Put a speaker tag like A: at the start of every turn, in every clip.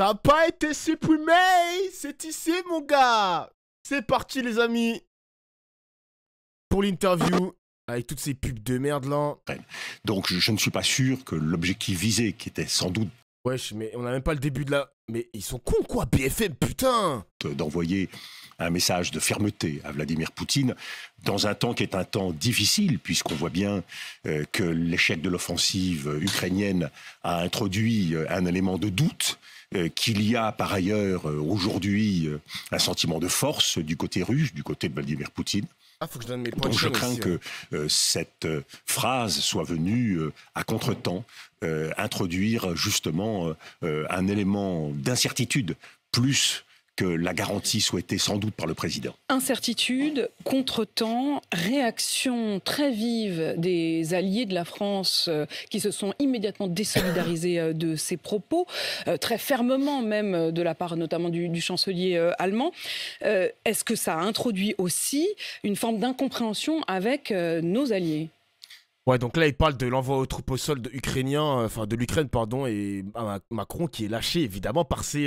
A: Ça n'a pas été supprimé C'est ici, mon gars C'est parti, les amis Pour l'interview, avec toutes ces pubs de merde, là.
B: Donc, je ne suis pas sûr que l'objectif visé, qui était sans doute... Wesh, mais on n'a même pas le début de la... Mais ils sont cons, quoi, BFM, putain D'envoyer un message de fermeté à Vladimir Poutine dans un temps qui est un temps difficile, puisqu'on voit bien euh, que l'échec de l'offensive ukrainienne a introduit euh, un élément de doute euh, qu'il y a par ailleurs euh, aujourd'hui euh, un sentiment de force du côté russe, du côté de Vladimir Poutine.
A: Ah, je crains que
B: hein. cette phrase soit venue à contretemps introduire justement un élément d'incertitude plus que la garantie souhaitée sans doute par le président.
C: Incertitude, contretemps, réaction très vive des alliés de la France euh, qui se sont immédiatement désolidarisés euh, de ces propos, euh, très fermement même de la part notamment du, chancelier allemand. Est-ce que ça a introduit aussi une forme d'incompréhension avec nos alliés
A: Ouais, donc là, il parle de l'envoi aux troupes au sol ukrainien, enfin de l'Ukraine, pardon, et Macron qui est lâché évidemment par ses,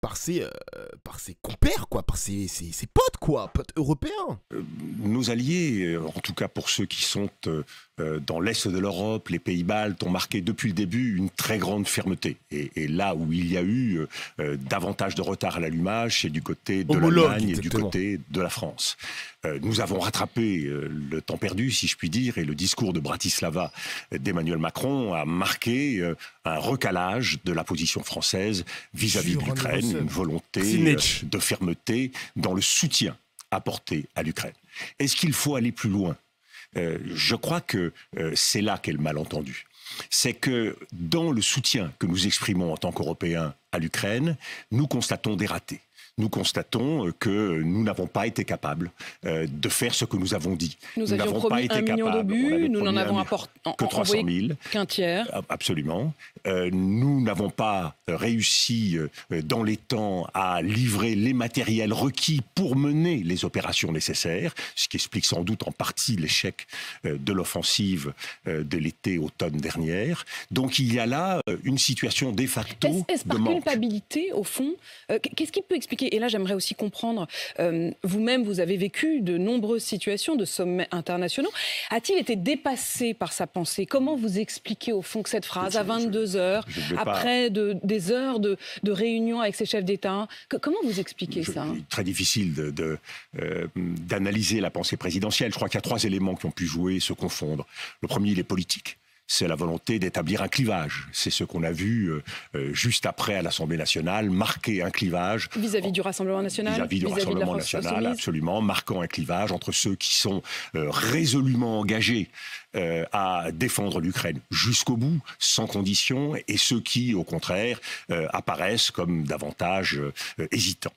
A: par ses, euh, par ses compères,
B: quoi, par ses, ses, potes, quoi, potes européens. Euh, nos alliés, euh, en tout cas pour ceux qui sont dans l'Est de l'Europe, les Pays-Baltes, ont marqué depuis le début une très grande fermeté. Et, là où il y a eu davantage de retard à l'allumage, c'est du côté de l'Allemagne et du côté de la France. nous avons rattrapé le temps perdu, si je puis dire, et le discours de Bratislava d'Emmanuel Macron a marqué un recalage de la position française vis-à-vis -vis de l'Ukraine une, volonté euh, de fermeté dans le soutien apporté à l'Ukraine. Est-ce qu'il faut aller plus loin euh, Je crois que euh, c'est là qu'est le malentendu. C'est que dans le soutien que nous exprimons en tant qu'Européens à l'Ukraine, nous constatons des ratés nous constatons euh, que nous n'avons pas été capables euh, de faire ce que nous avons dit. Nous n'avons pas été capables. Nous n'en avons apporté que 300 000. Qu'un tiers. Absolument. Euh, nous n'avons pas réussi dans les temps à livrer les matériels requis pour mener les opérations nécessaires, ce qui explique sans doute en partie l'échec de l'offensive de l'été-automne dernière. Donc il y a là une situation de facto.
C: Est-ce par culpabilité, au fond Qu'est-ce qui peut expliquer et là, j'aimerais aussi comprendre, euh, vous-même, vous avez vécu de nombreuses situations de sommets internationaux. A-t-il été dépassé par sa pensée Comment vous expliquez au fond que cette phrase, à 22 heures, après des heures de, réunion avec ses chefs d'État, comment vous expliquez ça
B: Très difficile euh, d'analyser la pensée présidentielle. Je crois qu'il y a trois éléments qui ont pu jouer se confondre. Le premier, il est politique c'est la volonté d'établir un clivage. C'est ce qu'on a vu euh, euh, juste après à l'Assemblée nationale, marquer un clivage.
C: Vis-à-vis du Rassemblement national Vis-à-vis du Rassemblement national,
B: absolument, marquant un clivage entre ceux qui sont euh, résolument engagés à défendre l'Ukraine jusqu'au bout, sans condition, et ceux qui, au contraire, apparaissent comme davantage hésitants.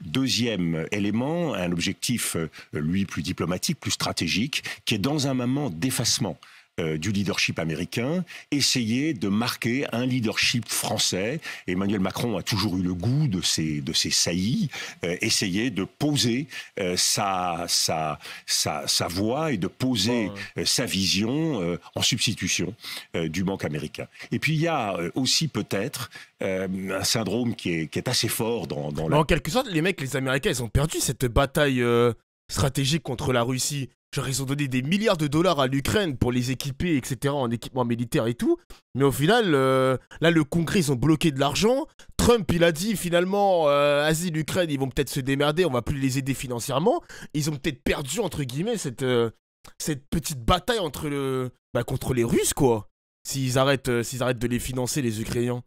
B: Deuxième élément, un objectif, lui, plus diplomatique, plus stratégique, qui est dans un moment d'effacement euh, du leadership américain, essayer de marquer un leadership français. Emmanuel Macron a toujours eu le goût de ses, de saillies, euh, essayer de poser euh, sa, voix et de poser sa vision en substitution du banque américain. Et puis il y a aussi peut-être un syndrome qui est, assez fort dans, dans la... En quelque
A: sorte, les mecs, les Américains, ils ont perdu cette bataille stratégique contre la Russie. Genre, ils ont donné des milliards de dollars à l'Ukraine pour les équiper, etc., en équipement militaire et tout. Mais au final, euh, là, le Congrès, ils ont bloqué de l'argent. Trump, il a dit finalement, euh, Asie, l'Ukraine, ils vont peut-être se démerder, on va plus les aider financièrement. Ils ont peut-être perdu, entre guillemets, cette, euh, petite bataille entre le... Bah, contre les Russes, quoi. S'ils arrêtent, euh, s'ils arrêtent de les financer, les Ukrainiens.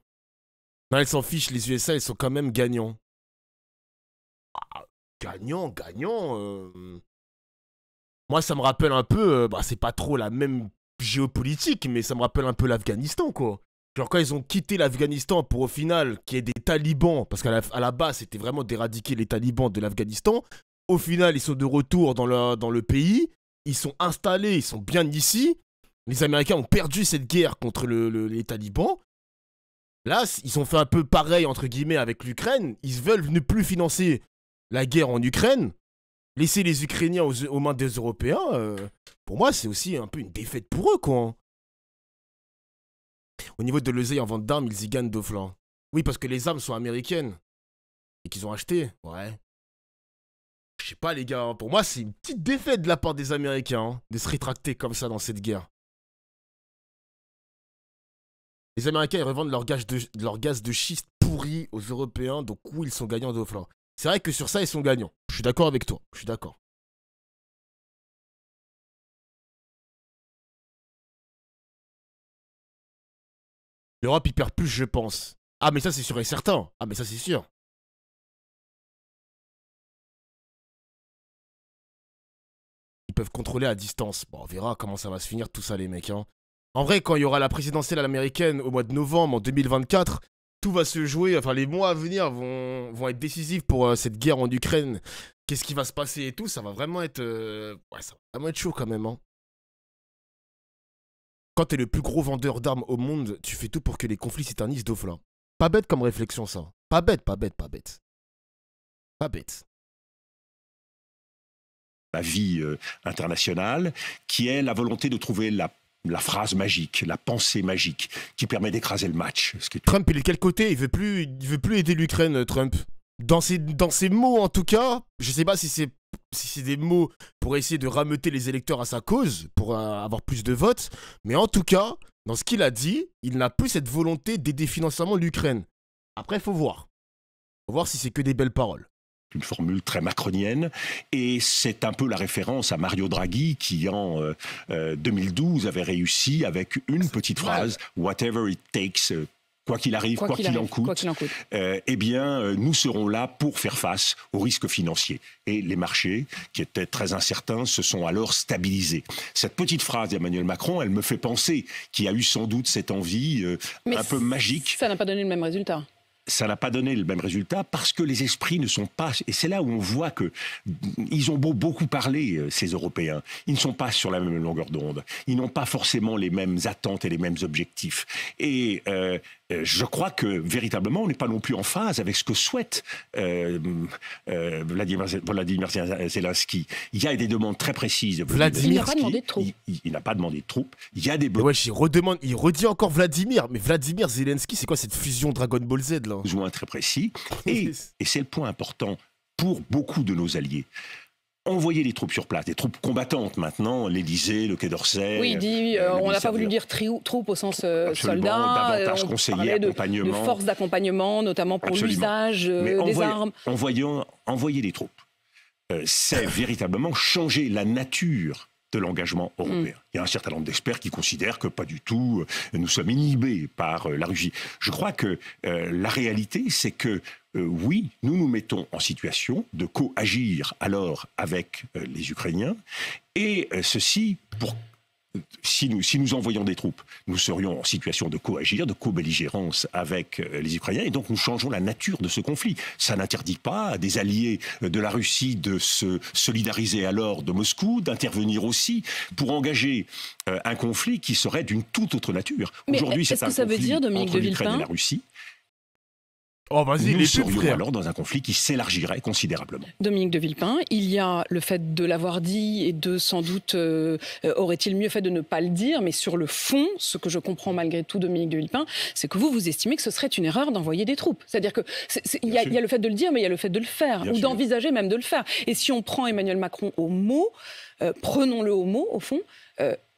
A: Non, ils s'en fichent, les USA, elles sont quand même gagnants. Ah, gagnants, gagnants. Moi, ça me rappelle un peu, euh, bah, c'est pas trop la même géopolitique, mais ça me rappelle un peu l'Afghanistan, quoi. Genre quand ils ont quitté l'Afghanistan pour au final qu'il y ait des talibans, parce qu'à la, base c'était vraiment d'éradiquer les talibans de l'Afghanistan, au final ils sont de retour dans le, pays, ils sont installés, ils sont bien ici, les Américains ont perdu cette guerre contre les talibans, là ils ont fait un peu pareil entre guillemets avec l'Ukraine, ils veulent ne plus financer la guerre en Ukraine, laisser les Ukrainiens aux, mains des Européens, euh, pour moi, c'est aussi un peu une défaite pour eux, quoi. Hein. Au niveau de l'oseille en vente d'armes, ils y gagnent deux flancs. Oui, parce que les armes sont américaines. Et qu'ils ont achetées, ouais. Je sais pas, les gars, hein. pour moi, c'est une petite défaite de la part des Américains, hein, de se rétracter comme ça dans cette guerre. Les Américains, ils revendent leur gaz de, schiste pourri aux Européens, donc où ils sont gagnants de flancs. C'est vrai que sur ça, ils sont gagnants. Je suis d'accord avec toi. Je suis d'accord. L'Europe, y perd plus, je pense. Ah, mais ça, c'est sûr et certain. Ah, mais ça, c'est sûr. Ils peuvent contrôler à distance. Bon, on verra comment ça va se finir, tout ça, les mecs. Hein. En vrai, quand il y aura la présidentielle américaine au mois de novembre en 2024, tout va se jouer, enfin les mois à venir vont, être décisifs pour euh, cette guerre en Ukraine. Qu'est-ce qui va se passer et tout, ça va vraiment être, à euh, ouais, chaud quand même. Hein. Quand Quand es le plus gros vendeur d'armes au monde, tu fais tout pour que les conflits s'éternisent d'off Pas bête comme réflexion ça. Pas bête, pas bête, pas bête.
B: Pas bête la vie euh, internationale, qui est la volonté de trouver la la phrase magique, la pensée magique qui permet d'écraser le match. Ce qui
A: Trump, il est de quel côté Il veut plus, il veut plus aider l'Ukraine, Trump. Dans ses, dans mots, en tout cas, je ne sais pas si c'est si c'est des mots pour essayer de rameuter les électeurs à sa cause, pour euh, avoir plus de votes, mais en tout cas, dans ce qu'il a dit, il n'a plus cette
B: volonté d'aider financièrement l'Ukraine. Après, il faut voir. Faut voir si c'est que des belles paroles une formule très macronienne. Et c'est un peu la référence à Mario Draghi qui, en 2012, euh, euh, avait réussi avec une petite phrase, Whatever it takes. Euh, quoi qu'il arrive, quoi, qu'il en coûte, eh bien, nous serons là pour faire face aux risques financiers. Et les marchés, qui étaient très incertains, se sont alors stabilisés. Cette petite phrase d'Emmanuel Macron, elle me fait penser qu'il a eu sans doute cette envie un peu magique.
C: Ça n'a pas donné le même résultat
B: ça n'a pas donné le même résultat parce que les esprits ne sont pas. Et c'est là où on voit que ils ont beaucoup parlé, euh, ces Européens, ils ne sont pas sur la même longueur d'onde. Ils n'ont pas forcément les mêmes attentes et les mêmes objectifs. Et euh, euh, je crois que véritablement, on n'est pas non plus en phase avec ce que souhaite euh, euh, Vladimir, Zelensky. Il y a des demandes très précises. Vladimir, il n'a pas demandé de troupes. Il, demandé y a des. Ouais, redemande. Il redit encore Vladimir. Mais Vladimir Zelensky, c'est quoi cette fusion Dragon Ball Z là Besoin très précis. et c'est le point important pour beaucoup de nos alliés envoyer les troupes sur place, des troupes combattantes maintenant, l'Elysée, le Quai d'Orsay. Oui, dit, euh, euh, on n'a pas voulu dire
C: troupes au sens euh, soldat. Davantage
B: conseillers, de, De forces
C: d'accompagnement, notamment pour l'usage des armes.
B: envoyer les troupes, c'est véritablement changer la nature de l'engagement mm. européen. Il y a un certain nombre d'experts qui considèrent que pas du tout, nous sommes inhibés par la Russie. Je crois que la réalité, c'est que euh, oui, nous nous mettons en situation de coagir alors avec euh, les Ukrainiens, et euh, ceci pour si nous, si nous envoyons des troupes, nous serions en situation de coagir, de co-belligérance avec les Ukrainiens, et donc nous changeons la nature de ce conflit. Ça n'interdit pas à des alliés de la Russie de se solidariser alors de Moscou, d'intervenir aussi pour engager un conflit qui serait d'une toute autre nature. Aujourd'hui, c'est -ce un que ça veut dire, entre l'Ukraine la Russie Oh, vas-y, Nous serions alors dans un conflit qui s'élargirait considérablement.
C: Dominique de Villepin, il y a le fait de l'avoir dit et de sans doute euh, euh, aurait-il mieux fait de ne pas le dire, mais sur le fond, ce que je comprends malgré tout, Dominique de Villepin, c'est que vous, vous estimez que ce serait une erreur d'envoyer des troupes. C'est-à-dire que il y, a le fait de le dire, mais il y a le fait de le faire, ou d'envisager même de le faire. Et si on prend Emmanuel Macron au mot, euh, prenons-le au mot, au fond,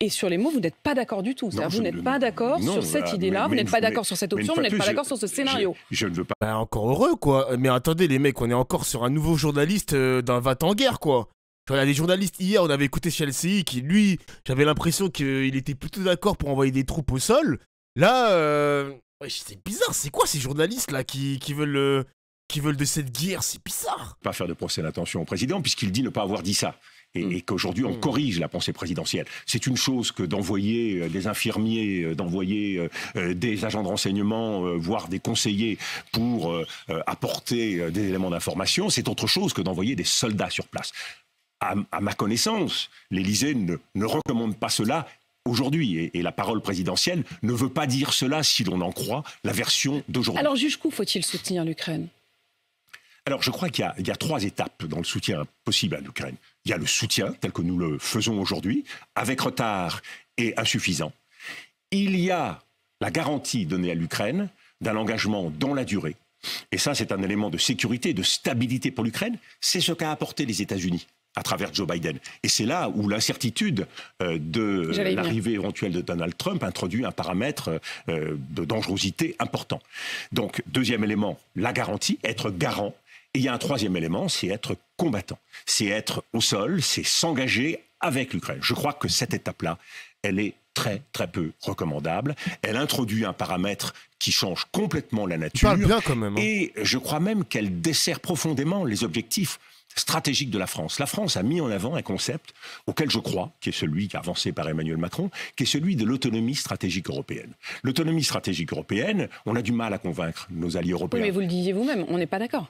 C: et sur les mots, vous n'êtes pas d'accord du tout. vous n'êtes pas d'accord sur cette idée-là, vous n'êtes pas d'accord sur cette option, vous n'êtes pas d'accord sur ce scénario.
A: Je, ne veux pas. Ben, encore heureux, quoi. Mais attendez, les mecs, on est encore sur un nouveau journaliste euh, d'un va t en guerre, quoi. y a des journalistes hier, on avait écouté Chelsea qui, lui, j'avais l'impression qu'il était plutôt d'accord pour envoyer des troupes au sol. Là, euh, c'est bizarre, c'est quoi ces journalistes-là qui, veulent. Euh, qui veulent de cette guerre, c'est bizarre.
B: Pas faire de procès d'attention au président, puisqu'il dit ne pas avoir dit ça. Mm. et, qu'aujourd'hui on mm. corrige la pensée présidentielle. C'est une chose que d'envoyer euh, des infirmiers, euh, d'envoyer euh, des agents de renseignement, voire des conseillers pour apporter des éléments d'information. C'est autre chose que d'envoyer des soldats sur place. À, ma connaissance, l'Élysée ne, recommande pas cela aujourd'hui. Et, la parole présidentielle ne veut pas dire cela si l'on en croit la version d'aujourd'hui. Alors
C: jusqu'où faut-il soutenir l'Ukraine
B: alors je crois qu'il y, a trois étapes dans le soutien possible à l'Ukraine il y a le soutien tel que nous le faisons aujourd'hui, avec retard et insuffisant. Il y a la garantie donnée à l'Ukraine d'un engagement dans la durée. Et ça, c'est un élément de sécurité, de stabilité pour l'Ukraine. C'est ce qu'a apporté les États-Unis à travers Joe Biden. Et c'est là où l'incertitude euh, de l'arrivée éventuelle de Donald Trump introduit un paramètre euh, de dangerosité important. Donc, deuxième élément, la garantie, être garant et il y a un troisième élément, c'est être combattant, c'est être au sol, c'est s'engager avec l'Ukraine. Je crois que cette étape-là, elle est très très peu recommandable. Elle introduit un paramètre qui change complètement la nature. Bien quand même, hein. Et je crois même qu'elle dessert profondément les objectifs stratégiques de la France. La France a mis en avant un concept auquel je crois, qui est celui avancé par Emmanuel Macron, qui est celui de l'autonomie stratégique européenne. L'autonomie stratégique européenne, on a du mal à convaincre nos alliés européens. Oui, mais vous
C: le disiez vous-même, on n'est pas d'accord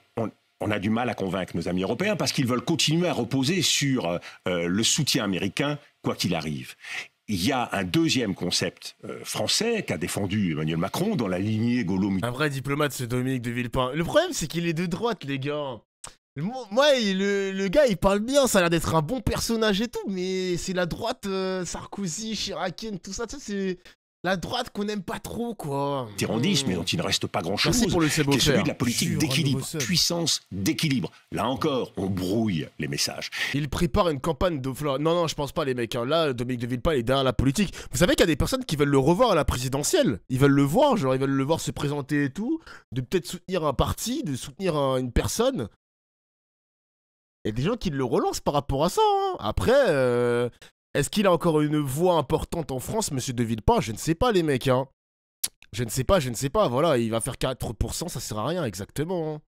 B: on a du mal à convaincre nos amis européens parce qu'ils veulent continuer à reposer sur euh, euh, le soutien américain, quoi qu'il arrive. Il y a un deuxième concept euh, français qu'a défendu Emmanuel Macron dans la lignée gaulo Un
A: vrai diplomate, ce Dominique de Villepin. Le problème, c'est qu'il est de droite, les gars. Moi, le, le, gars, il parle bien, ça a l'air d'être un bon personnage et tout, mais c'est la droite, Sarkozy, Chiracienne, tout ça, tu sais, la droite qu'on n'aime pas trop, quoi. Térandisme, mais hmm. dont il ne
B: reste pas bah, grand-chose. C'est celui de la politique hein, d'équilibre, puissance d'équilibre. Là encore, on brouille les messages. Il
A: prépare une campagne de Non, non, je pense pas, les mecs. Hein. Là, Dominique de Villepin, il est derrière la politique. Vous savez qu'il y a des personnes qui veulent le revoir à la présidentielle. Ils veulent le voir, genre, ils veulent le voir se présenter et tout, de peut-être soutenir un parti, de soutenir une personne. Il y a des gens qui le relancent par rapport à ça. Hein. Après, euh, est-ce qu'il a encore une voix importante en France, monsieur De Villepin Je ne sais pas, les mecs, hein. Je ne sais pas, je
B: ne sais pas, voilà, il va faire 4%, ça sert à rien, exactement. Hein.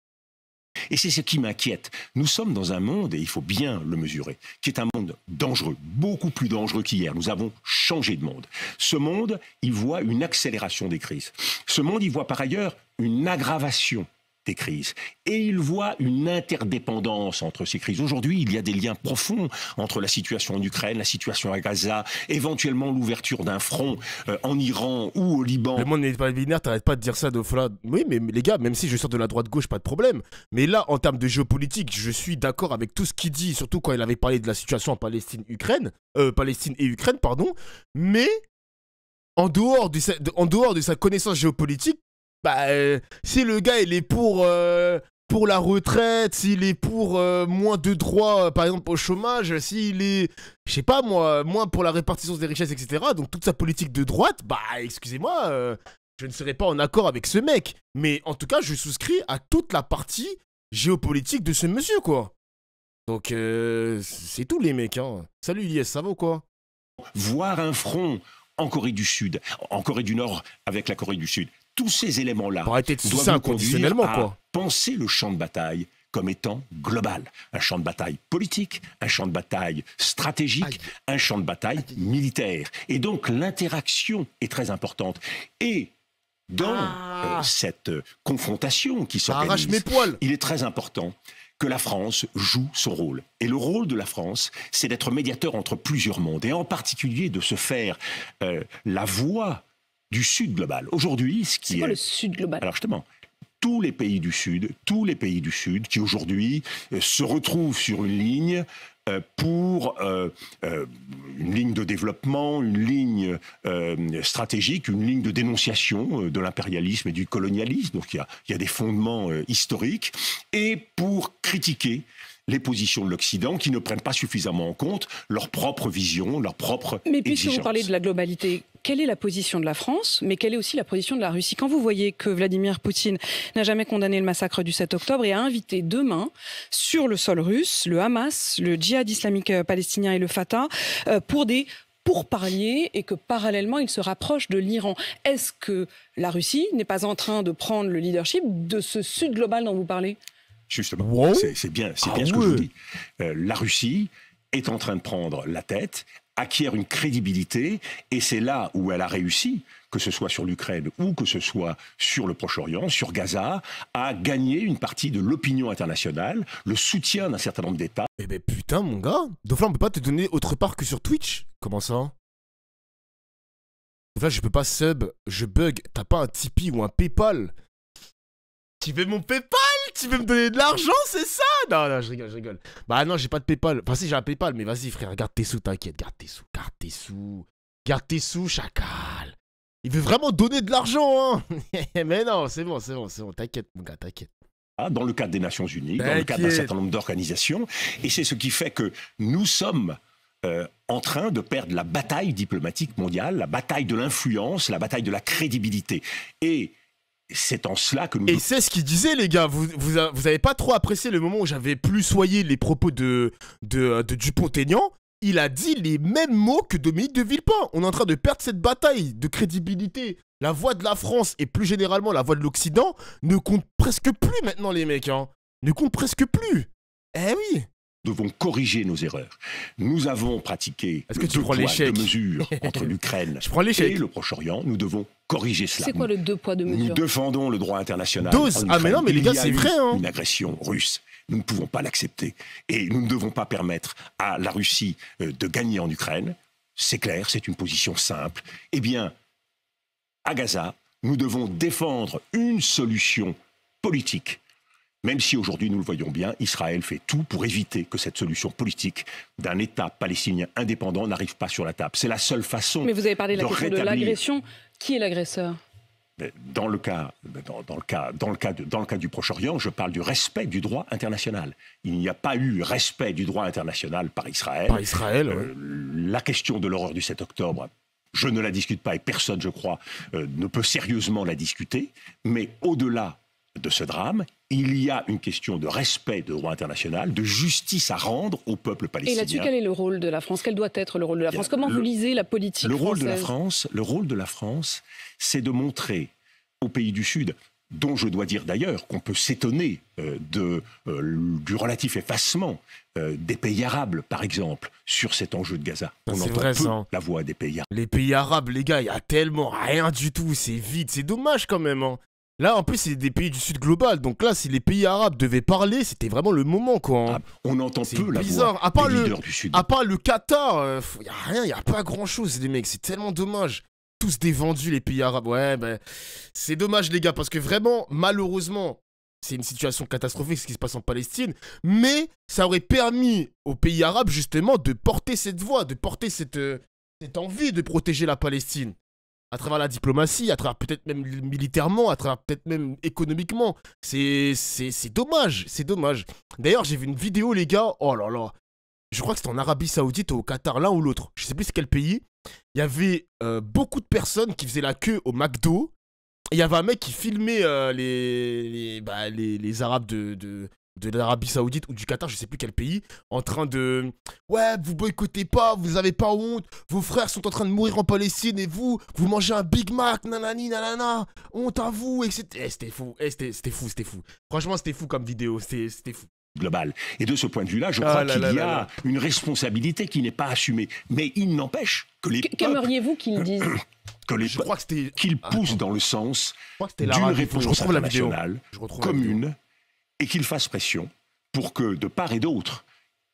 B: Et c'est ce qui m'inquiète. Nous sommes dans un monde, et il faut bien le mesurer, qui est un monde dangereux, beaucoup plus dangereux qu'hier. Nous avons changé de monde. Ce monde, il voit une accélération des crises. Ce monde, il voit par ailleurs une aggravation des crises. Et il voit une interdépendance entre ces crises. Aujourd'hui, il y a des liens profonds entre la situation en Ukraine, la situation à Gaza, éventuellement l'ouverture d'un front euh, en Iran ou au Liban. Le monde n'est pas binaire,
A: t'arrêtes pas de dire ça de Oui, mais les gars, même si je sors de la droite-gauche, pas de problème. Mais là, en termes de géopolitique, je suis d'accord avec tout ce qu'il dit, surtout quand il avait parlé de la situation en Palestine-Ukraine, euh, Palestine et Ukraine, pardon. Mais en dehors, en dehors de sa connaissance géopolitique, bah, euh, si le gars il est pour, euh, pour la retraite, s'il est pour euh, moins de droits, par exemple au chômage, s'il est, je sais pas moi, moins pour la répartition des richesses, etc. Donc toute sa politique de droite, bah excusez-moi, je ne serais pas en accord avec ce mec. Mais en tout cas, je souscris à toute la partie géopolitique de ce
B: monsieur, quoi. Donc c'est tout les mecs. Hein. Salut Yes, ça va quoi Voir un front en Corée du Sud, en Corée du Nord avec la Corée du Sud tous ces éléments-là doivent nous conduire à quoi. penser le champ de bataille comme étant global. Un champ de bataille politique, un champ de bataille stratégique, un champ de bataille militaire. Et donc l'interaction est très importante. Et dans ah. euh, cette euh, confrontation qui s'organise, il est très important que la France joue son rôle. Et le rôle de la France, c'est d'être médiateur entre plusieurs mondes, et en particulier de se faire euh, la voix du Sud global. Aujourd'hui, ce qui est... le Sud global Alors justement, tous les pays du Sud, tous les pays du Sud qui aujourd'hui euh, se retrouvent sur une ligne euh, pour euh, une ligne de développement, une ligne stratégique, une ligne de dénonciation de l'impérialisme et du colonialisme. Donc il y il y a des fondements historiques et pour critiquer les positions de l'Occident qui ne prennent pas suffisamment en compte leur propre vision, leur propre. Mais puisque vous
C: parlez de la globalité, quelle est la position de la France, mais quelle est aussi la position de la Russie Quand vous voyez que Vladimir Poutine n'a jamais condamné le massacre du 7 octobre et a invité demain sur le sol russe le Hamas, le djihad islamique euh, palestinien et le Fatah euh, pour des pourparliers et que parallèlement il se rapproche de l'Iran, est-ce que la Russie n'est pas en train de prendre le leadership de ce Sud global dont vous parlez
B: justement. C'est ah bien, ce que je vous dis. Euh, la Russie est en train de prendre la tête, acquiert une crédibilité, et c'est là où elle a réussi, que ce soit sur l'Ukraine ou que ce soit sur le Proche-Orient, sur Gaza, à gagner une partie de l'opinion internationale, le soutien d'un certain nombre d'États. Eh ben putain mon gars, Dauphin on peut pas te donner autre part que sur Twitch Comment
A: ça Là, je peux pas sub, je bug, t'as pas un Tipeee ou un Paypal Tu veux mon Paypal tu veux me donner de l'argent, c'est ça Non, non, je rigole, je rigole. Bah non, j'ai pas de PayPal. Enfin, si, j'ai un PayPal, mais vas-y, frère, garde tes sous, t'inquiète, garde tes sous, garde tes sous. Garde tes sous, chacal. Il veut vraiment donner de l'argent, hein Mais non, c'est bon, c'est bon, c'est bon, t'inquiète, mon gars, t'inquiète
B: ah, dans le cadre des Nations Unies, dans le cadre d'un certain nombre d'organisations. Et c'est ce qui fait que nous sommes euh, en train de perdre la bataille diplomatique mondiale, la bataille de l'influence, la bataille de la crédibilité. Et c'est en cela que Et c'est ce qu'il disait, les gars. Vous, vous, avez pas trop apprécié le moment où j'avais
A: plus soyé les propos de, de, Dupont-Aignan. Il a dit les mêmes mots que Dominique de Villepin. On est en train de perdre cette bataille de crédibilité. La voix de la France et plus généralement la voix de l'Occident ne compte presque plus maintenant, les mecs. Hein. Ne compte presque plus.
B: Eh oui devons corriger nos erreurs. Nous avons pratiqué que tu deux poids, deux mesures entre l'Ukraine et le Proche-Orient. Nous devons corriger cela. C'est quoi le deux poids, deux mesures Nous défendons le droit international. Dose. Ah mais non, mais les gars, c'est vrai. Hein. Une agression russe. Nous ne pouvons pas l'accepter. Et nous ne devons pas permettre à la Russie euh, de gagner en Ukraine. C'est clair, c'est une position simple. Eh bien, à Gaza, nous devons défendre une solution politique même si aujourd'hui nous le voyons bien, Israël fait tout pour éviter que cette solution politique d'un État palestinien indépendant n'arrive pas sur la table. C'est la seule façon. Mais vous avez parlé de l'agression.
C: Qui est l'agresseur
B: dans le cas, dans, le cas, dans le cas, dans le cas du Proche-Orient, je parle du respect du droit international. Il n'y a pas eu respect du droit international par Israël. Par Israël. Euh, la question de l'horreur du 7 octobre je ne la discute pas et personne, je crois, euh, ne peut sérieusement la discuter. Mais au-delà de ce drame, il y a une question de respect de droit international, de justice à rendre au peuple palestinien. Et là-dessus, quel
C: est le rôle de la France Quel doit être le rôle de la France Comment vous lisez la politique le rôle de la France,
B: Le rôle de la France, c'est de montrer aux pays du Sud, dont je dois dire d'ailleurs qu'on peut s'étonner euh, euh, du relatif effacement euh, des pays arabes, par exemple, sur cet enjeu de Gaza. On entend peu la voix des pays arabes. Les
A: pays arabes, les gars, il n'y a tellement rien du tout, c'est vide, c'est dommage quand même. Hein. Là, en plus, c'est des pays du Sud global. Donc là, si les pays arabes devaient parler, c'était vraiment le moment, quoi. Hein. Ah, on entend peu la bizarre. Voix à part le, du À part le Qatar, il euh, n'y a rien, il n'y a pas grand-chose, les mecs. C'est tellement dommage. Tous des les pays arabes. Ouais, ben, c'est dommage, les gars, parce que vraiment, malheureusement, c'est une situation catastrophique ce qui se passe en Palestine, mais ça aurait permis aux pays arabes justement de porter cette voix, de porter cette euh, envie de protéger la Palestine à travers la diplomatie, à travers peut-être même militairement, à travers peut-être même économiquement. C'est dommage, c'est dommage. D'ailleurs, j'ai vu une vidéo, les gars, oh là là, je crois que c'était en Arabie Saoudite ou au Qatar, l'un ou l'autre, je sais plus quel pays. Il y avait euh, beaucoup de personnes qui faisaient la queue au McDo. Il y avait un mec qui filmait euh, les, bah, les, les, Arabes de, de l'Arabie Saoudite ou du Qatar, je ne sais plus quel pays, en train de ouais, vous boycottez pas, vous avez pas honte, vos frères sont en train de mourir en Palestine et vous, vous mangez un Big Mac, nanani, nanana, honte à vous, etc. Eh, c'était fou, eh, c'était fou, c'était fou. Franchement, c'était fou comme vidéo, c'était fou. Global.
B: Et de ce point de vue-là, je ah crois qu'il y a une responsabilité qui n'est pas assumée. Mais il n'empêche que les. Qu'aimeriez-vous qu'ils disent que les je crois que c'était… Qu'ils ah, poussent dans le sens d'une réponse commune, et qu'il fasse pression pour que, de part et d'autre,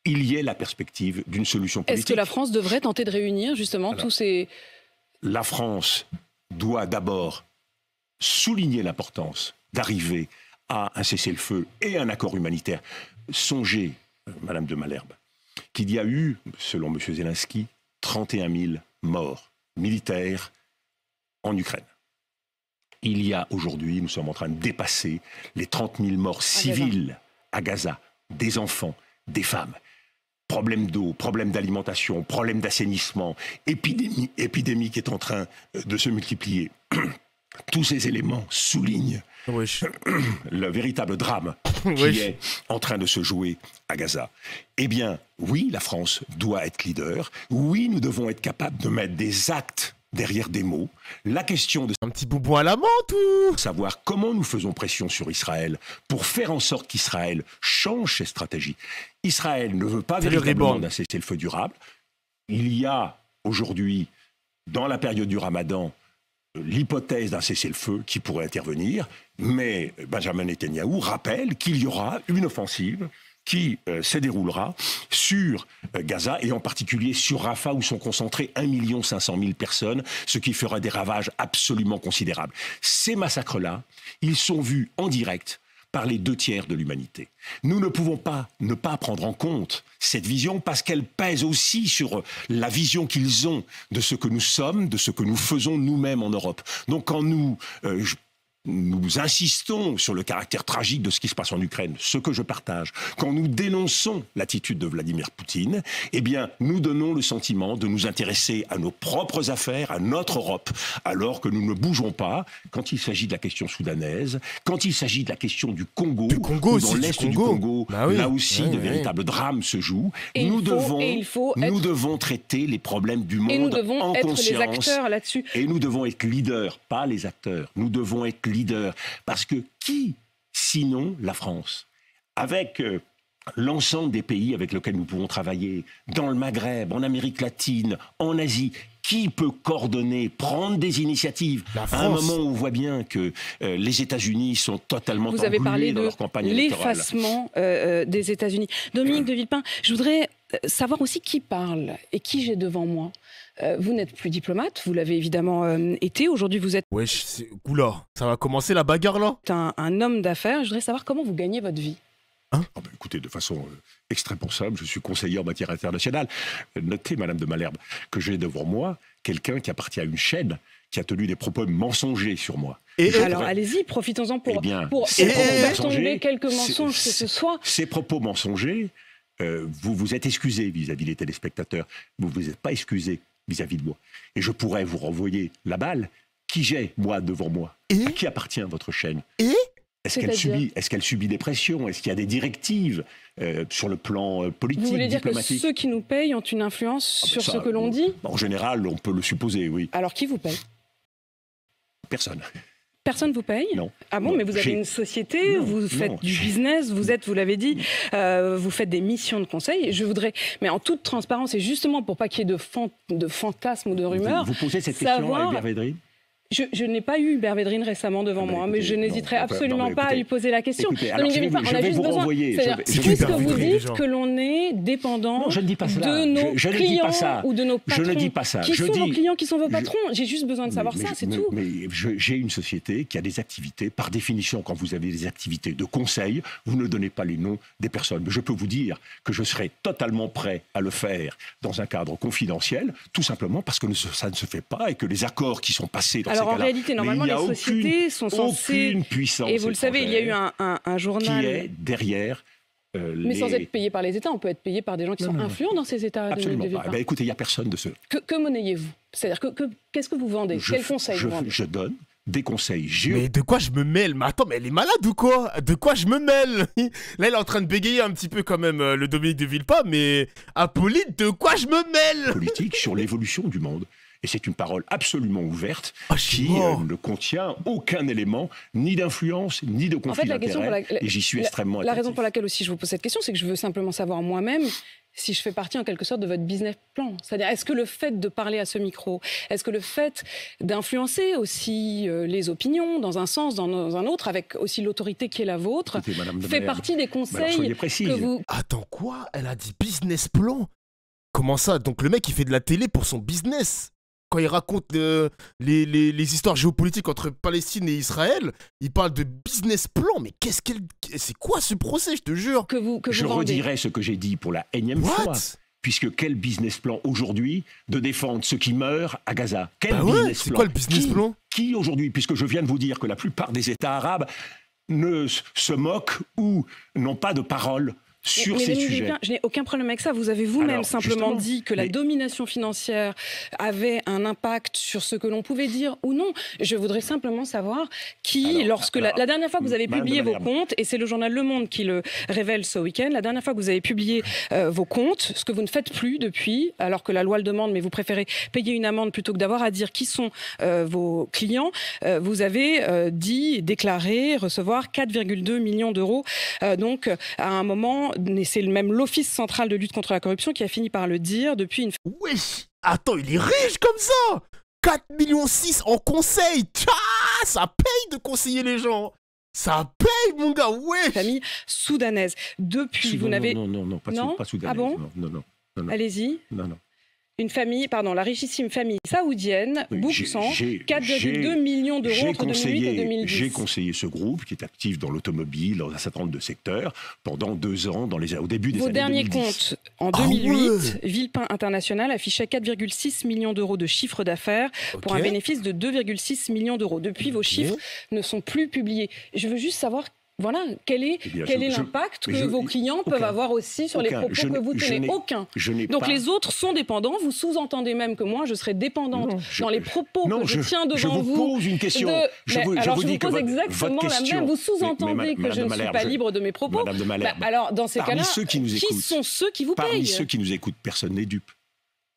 B: il y ait la perspective d'une solution politique. Est-ce que la
C: France devrait tenter de réunir justement tous ces...
B: La France doit d'abord
C: souligner
B: l'importance d'arriver à un cessez-le-feu et un accord humanitaire. Songez, euh, Madame de Malherbe, qu'il y a eu, selon M. Zelensky, 31 000 morts militaires en Ukraine. Il y a aujourd'hui, nous sommes en train de dépasser les 30 000 morts ah, civiles à Gaza, des enfants, des femmes. Problème d'eau, problème d'alimentation, problème d'assainissement, épidémie, qui est en train euh, de se multiplier. Tous ces éléments soulignent le véritable drame qui est en train de se jouer à Gaza. Eh bien, oui, la France doit être leader. Oui, nous devons être capables de mettre des actes derrière des mots, la question de... Un petit à la Savoir comment nous faisons pression sur Israël pour faire en sorte qu'Israël change ses stratégies. Israël ne veut pas véritablement d'un cessez-le-feu durable. Il y a aujourd'hui, dans la période du ramadan, l'hypothèse d'un cessez-le-feu qui pourrait intervenir, mais Benjamin Netanyahu rappelle qu'il y aura une offensive qui euh, se déroulera sur euh, Gaza et en particulier sur Rafah où sont concentrées 1,5 million de personnes, ce qui fera des ravages absolument considérables. Ces massacres-là, ils sont vus en direct par les deux tiers de l'humanité. Nous ne pouvons pas ne pas prendre en compte cette vision parce qu'elle pèse aussi sur euh, la vision qu'ils ont de ce que nous sommes, de ce que nous faisons nous-mêmes en Europe. Donc quand nous nous insistons sur le caractère tragique de ce qui se passe en Ukraine, ce que je partage, quand nous dénonçons l'attitude de Vladimir Poutine, eh bien, nous donnons le sentiment de nous intéresser à nos propres affaires, à notre Europe, alors que nous ne bougeons pas quand il s'agit de la question soudanaise, quand il s'agit de la question du Congo, du dans l'est du Congo, bah là aussi de véritables drames se jouent. nous devons, nous devons traiter les problèmes du monde en être conscience. Et nous devons être leaders, pas les acteurs. Nous devons être leader. Parce que qui, sinon la France, avec euh, l'ensemble des pays avec lesquels nous pouvons travailler, dans le Maghreb, en Amérique latine, en Asie, qui peut coordonner, prendre des initiatives À un moment où on voit bien que euh, les États-Unis sont totalement Vous avez parlé dans de leur campagne électorale. L'effacement
C: euh, des États-Unis. Dominique de Villepin, je voudrais savoir aussi qui parle et qui j'ai devant moi. Euh, vous n'êtes plus diplomate, vous l'avez évidemment euh, été. Aujourd'hui, vous êtes.
A: Wesh, c'est... oula, ça va commencer
C: la bagarre là un, un homme d'affaires, je voudrais savoir comment vous gagnez votre vie.
B: Hein ah, bah, écoutez, de façon euh, extrêmement simple, je suis conseiller en matière internationale. Notez, Madame de Malherbe, que j'ai devant moi quelqu'un qui appartient à une chaîne qui a tenu des propos mensongers sur moi. Et,
C: alors, allez-y, profitons-en pour, eh bien, pour, pour, pour quelques mensonges que ce soit.
B: Ces propos mensongers, euh, vous vous êtes excusé vis-à-vis des téléspectateurs, vous vous êtes pas excusé vis-à-vis de moi. Et je pourrais vous renvoyer la balle qui j'ai, moi, devant moi Et À qui appartient votre chaîne Et est-ce qu'elle subit, est qu'elle subit des pressions Est-ce qu'il y a des directives euh, sur le plan euh, politique Vous voulez dire que ceux
C: qui nous payent ont une influence ah, sur ce que l'on dit En
B: général, on peut le supposer, oui. Alors qui vous paye Personne.
C: Personne ne vous paye Non.
B: Ah bon, mais vous avez une
C: société, vous faites du business, vous êtes, vous l'avez dit, euh, vous faites des missions de conseil. je voudrais, mais en toute transparence, et justement pour pas qu'il y ait de, de fantasmes ou de rumeurs. Vous, posez cette question à je, n'ai pas eu Hubert récemment devant ah bah moi, mais je n'hésiterai absolument pas à lui poser la question. Écoutez, alors, vous, on a juste puisque vous dites que l'on est dépendant je ne dis pas de nos je, clients pas ça. ou de nos patrons. Je ne dis pas ça. Qui je sont dis... vos clients, qui sont vos patrons J'ai juste besoin de savoir ça, c'est
B: tout. Mais j'ai une société qui a des activités. Par définition, quand vous avez des activités de conseil, vous ne donnez pas les noms des personnes. Mais je peux vous dire que je serai totalement prêt à le faire dans un cadre confidentiel, tout simplement parce que ça ne se fait pas et que les accords qui sont passés dans alors en réalité, normalement, les sociétés sont censées. Et vous le savez, il y a eu
C: un, journal. Qui est
B: derrière euh, mais sans être
C: payé par les États, on peut être payé par des gens qui sont influents dans ces États. Absolument pas. Eh ben,
B: écoutez, il n'y a personne de ceux.
C: Que, que monnayez-vous C'est-à-dire, qu'est-ce que, vous vendez je, conseils
B: je, donne des conseils Mais de quoi
A: je me mêle Mais attends, mais elle est malade ou quoi De quoi je me mêle Là, elle est en train de bégayer un petit peu quand
B: même, euh, le Dominique de Villepin, mais Apolline, de quoi je me mêle Politique sur l'évolution du monde. Et c'est une parole absolument ouverte oh, qui euh, ne contient aucun élément ni d'influence ni de conflit en Et j'y suis extrêmement attentif. La
C: raison pour laquelle aussi je vous pose cette question, c'est que je veux simplement savoir moi-même si je fais partie en quelque sorte de votre business plan. C'est-à-dire, est-ce que le fait de parler à ce micro, est-ce que le fait d'influencer aussi euh, les opinions dans un sens, dans, un autre, avec aussi l'autorité qui est la vôtre, fait partie des conseils que vous...
A: Attends quoi Elle a dit business plan Comment ça Donc le mec, il fait de la télé pour son business quand il raconte euh, les, les, histoires géopolitiques entre Palestine et Israël,
B: il parle de business plan. Mais qu'est-ce qu'elle. C'est quoi ce procès, je
C: te jure que vous, que Je redirai
B: ce que j'ai dit pour la énième fois puisque quel business plan aujourd'hui de défendre ceux qui meurent à Gaza Quel bah business plan C'est quoi le business qui, plan Qui aujourd'hui, puisque je viens de vous dire que la plupart des États arabes ne se moquent ou n'ont pas de parole sur ces je
C: n'ai aucun problème avec ça. Vous avez vous-même simplement dit que la domination financière avait un impact sur ce que l'on pouvait dire ou non. Je voudrais simplement savoir qui, lorsque la, dernière fois que vous avez publié vos comptes, et c'est le journal Le Monde qui le révèle ce week-end, la dernière fois que vous avez publié euh, vos comptes, ce que vous ne faites plus depuis, alors que la loi le demande, mais vous préférez payer une amende plutôt que d'avoir à dire qui sont euh, vos clients, euh, vous avez dit, déclaré recevoir 4,2 millions d'euros, donc à un moment c'est même l'Office central de lutte contre la corruption qui a fini par le dire depuis une... Wesh Attends, il est riche comme ça 4,6 millions en conseil Ça paye de conseiller les gens ça paye, mon gars, ouais Famille soudanaise. Depuis, vous n'avez... Non, non, non, pas, non Ah bon non. non Allez-y. Non, non une famille, pardon, la richissime famille saoudienne, Bouksan, 4,2 millions d'euros entre 2008 et 2010. J'ai
B: conseillé ce groupe qui est actif dans l'automobile, dans un certain nombre de secteurs, pendant deux ans, dans les, au début des années 2010. Vos derniers comptes, en 2008, ah
C: Villepin International affichait 4,6 millions d'euros de chiffre d'affaires pour un bénéfice de 2,6 millions d'euros. Depuis, vos chiffres ne sont plus publiés. Je veux juste savoir voilà, quel est, eh quel est l'impact que vos clients peuvent avoir aussi sur les propos que vous tenez Aucun. Je Donc les autres sont dépendants. Vous sous-entendez même que moi, je serai dépendante dans les propos que je, tiens devant vous. Je vous pose une question. Je vous, alors je vous, pose exactement la même. Vous sous-entendez que je ne suis pas libre de mes propos. Madame de Malherbe, bah, alors dans ces cas-là, qui, sont ceux qui vous payent Parmi ceux
B: qui nous écoutent, personne n'est dupe.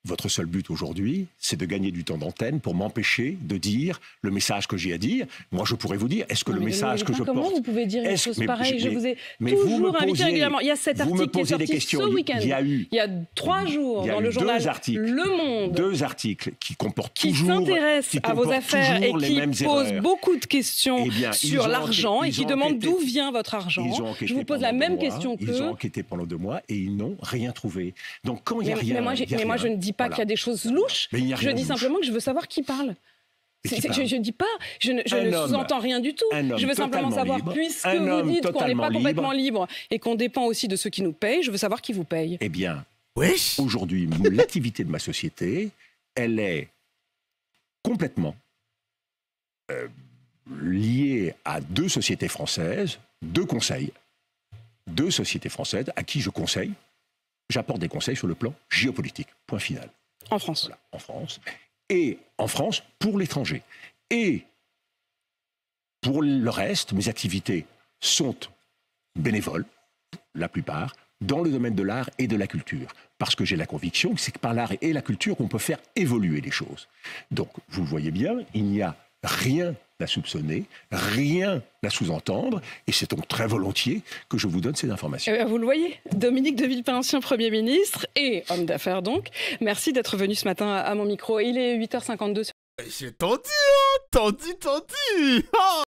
B: Votre seul but aujourd'hui, c'est de gagner du temps d'antenne pour m'empêcher de dire le message que j'ai à dire. Moi, je pourrais vous dire, est-ce que le message que je comment porte... Comment vous
C: pouvez dire une chose mais, pareille Je vous ai toujours invité régulièrement. Il y a cet article qui est sorti ce week-end. Il y a eu... Il y a trois jours dans le journal
B: Le Monde. Deux articles
C: qui comportent qui toujours... s'intéressent à vos affaires et qui posent beaucoup de questions eh sur l'argent et qui demandent d'où vient votre argent. Je vous pose la même question qu'eux. Ils ont enquêté pendant deux
B: mois et ils n'ont rien trouvé. Donc quand il n'y a rien... Mais moi, je ne dis pas qu'il y a des
C: choses louches. je dis simplement que je veux savoir qui parle. je ne dis pas, je ne, sous-entends rien du tout. Je veux simplement savoir, puisque vous dites qu'on n'est pas complètement libre et qu'on dépend aussi de ceux qui nous payent, je veux savoir qui vous paye. Eh
B: bien, aujourd'hui, l'activité de ma société, elle est complètement euh, liée à deux sociétés françaises, deux conseils, deux sociétés françaises à qui je conseille J'apporte des conseils sur le plan géopolitique. Point final. En France. en France. Et en France, pour l'étranger. Et pour le reste, mes activités sont bénévoles, la plupart, dans le domaine de l'art et de la culture. Parce que j'ai la conviction que c'est par l'art et la culture qu'on peut faire évoluer les choses. Donc, vous voyez bien, il n'y a rien soupçonner, rien la sous-entendre, et c'est donc très volontiers que je vous donne ces informations.
C: Eh vous le voyez, Dominique de Villepin, ancien Premier ministre et homme d'affaires donc, merci d'être venu ce matin à mon micro. Il est 8h52. Eh, c'est tendu, hein tendu, tendu ah